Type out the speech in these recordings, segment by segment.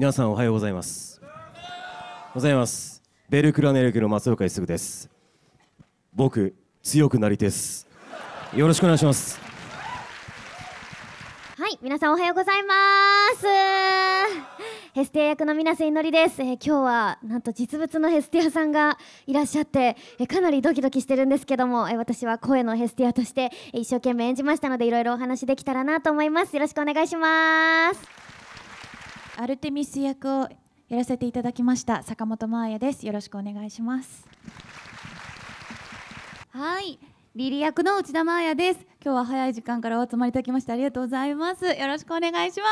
皆さんおはようございますございますベルクラネルクの松岡一です僕強くなりですよろしくお願いしますはい皆さんおはようございますヘスティア役の水瀬いのりです、えー、今日はなんと実物のヘスティアさんがいらっしゃって、えー、かなりドキドキしてるんですけども、えー、私は声のヘスティアとして、一生懸命演じましたのでいろいろお話できたらなと思いますよろしくお願いしますアルテミス役をやらせていただきました坂本真綾ですよろしくお願いしますはいリリ役の内田真綾です今日は早い時間からお集まりいただきましてありがとうございますよろしくお願いしま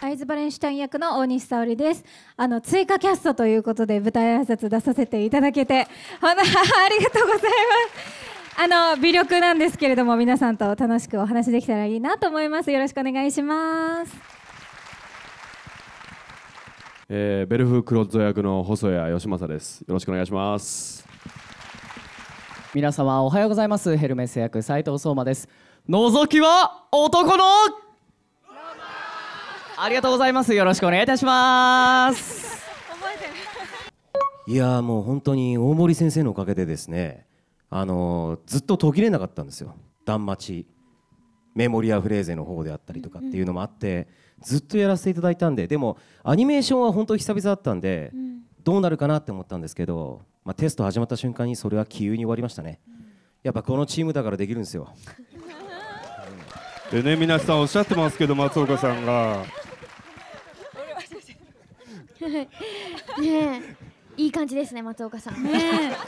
すアイズバレンシュタイン役の大西沙織ですあの追加キャストということで舞台挨拶出させていただけて本当 ありがとうございますあの微力なんですけれども皆さんと楽しくお話できたらいいなと思いますよろしくお願いします、えー、ベルフクロッド役の細谷義政ですよろしくお願いします皆様おはようございますヘルメス役斉藤壮馬です覗きは男のありがとうございますよろしくお願いいたしますいやもう本当に大森先生のおかげでですねあのずっと途切れなかったんですよ断末メモリアフレーゼの方であったりとかっていうのもあって、ずっとやらせていただいたんででもアニメーションは本当久々だったんで、どうなるかなって思ったんですけど、まあ、テスト始まった瞬間にそれは急に終わりましたね、やっぱこのチームだからできるんですよでね皆さんおっしゃってますけど松岡さんが ねいい感じですね松岡さん。ね、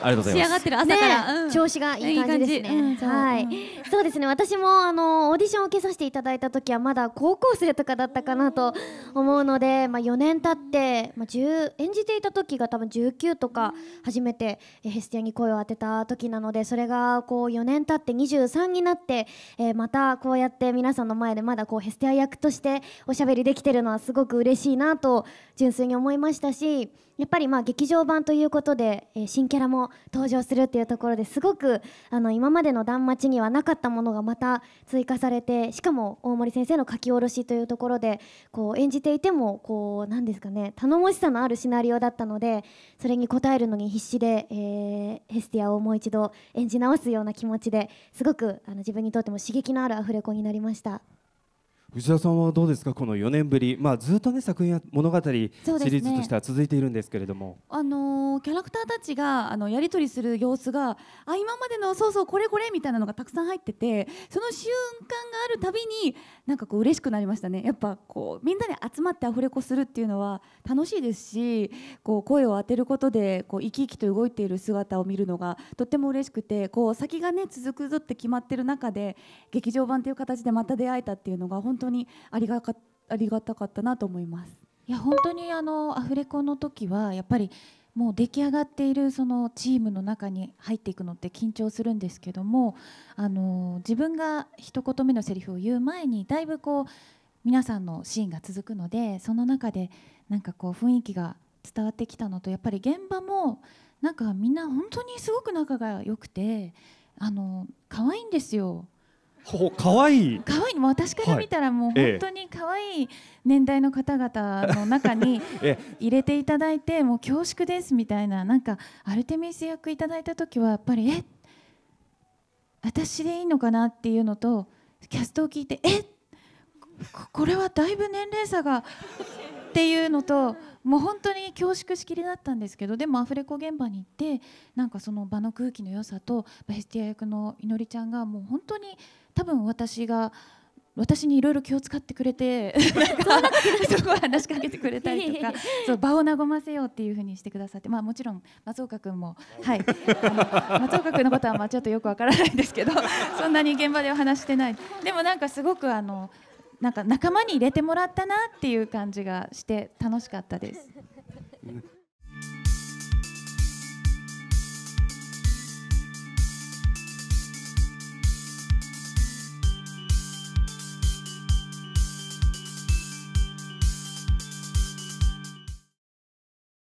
ありがとうございます。仕上がってる朝から、ねうん、調子がいい感じですね。いいうん、はい、そうですね。私もあのオーディションを受けさせていただいた時はまだ高校生とかだったかなと思うので、まあ4年経って、まあ10演じていた時が多分19とか初めてヘスティアに声を当てた時なので、それがこう4年経って23になって、えー、またこうやって皆さんの前でまだこうヘスティア役としておしゃべりできてるのはすごく嬉しいなと純粋に思いましたし、やっぱりまあ劇場場版ということで、えー、新キャラも登場するっていうところですごくあの今までの断末にはなかったものがまた追加されてしかも大森先生の書き下ろしというところでこう演じていてもこうなんですかね頼もしさのあるシナリオだったのでそれに応えるのに必死で、えー、ヘスティアをもう一度演じ直すような気持ちですごくあの自分にとっても刺激のあるアフレコになりました。藤田さんはどうですかこの4年ぶり、まあ、ずっとね作品や物語シリーズとしては続いているんですけれども、ね、あのキャラクターたちがあのやり取りする様子があ今までのそうそうこれこれみたいなのがたくさん入っててその瞬間があるたびになんかこう嬉しくなりましたねやっぱこうみんなで集まってアフレコするっていうのは楽しいですしこう声を当てることでこう生き生きと動いている姿を見るのがとっても嬉しくてこう先がね続くぞって決まってる中で劇場版という形でまた出会えたっていうのが本当当にありがかありがたかったなと思います。いや本当にあのアフレコの時はやっぱりもう出来上がっているそのチームの中に入っていくのって緊張するんですけどもあの自分が一言目のセリフを言う前にだいぶこう皆さんのシーンが続くのでその中でなんかこう雰囲気が伝わってきたのとやっぱり現場もなんかみんな本当にすごく仲が良くてあの可愛いんですよほ可愛い可愛いもう私から見たらもう本当に可愛い年代の方々の中に 入れていただいてもう恐縮ですみたいななんかアルテミス役いただいた時はやっぱりえ私でいいのかなっていうのとキャストを聞いてえっこれはだいぶ年齢差がっていうのともう本当に恐縮しきりだったんですけどでもアフレコ現場に行ってなんかその場の空気の良さとヘスティア役のいのりちゃんがもう本当に多分私が。私にいろいろ気を使ってくれて そこは話しかけてくれたりとかそう場を和ませようっていうふうにしてくださって、まあ、もちろん松岡君も、はい、松岡君のことはまあちょっとよくわからないですけどそんなに現場では話してないでもなんかすごくあのなんか仲間に入れてもらったなっていう感じがして楽しかったです。